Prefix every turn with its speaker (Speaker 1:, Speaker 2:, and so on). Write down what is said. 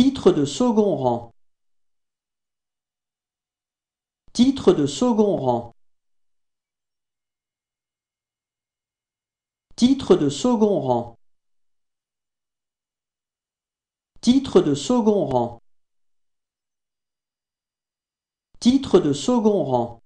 Speaker 1: Titre de second rang. Titre de second rang. Titre de second rang. Titre de second rang. Titre de second rang.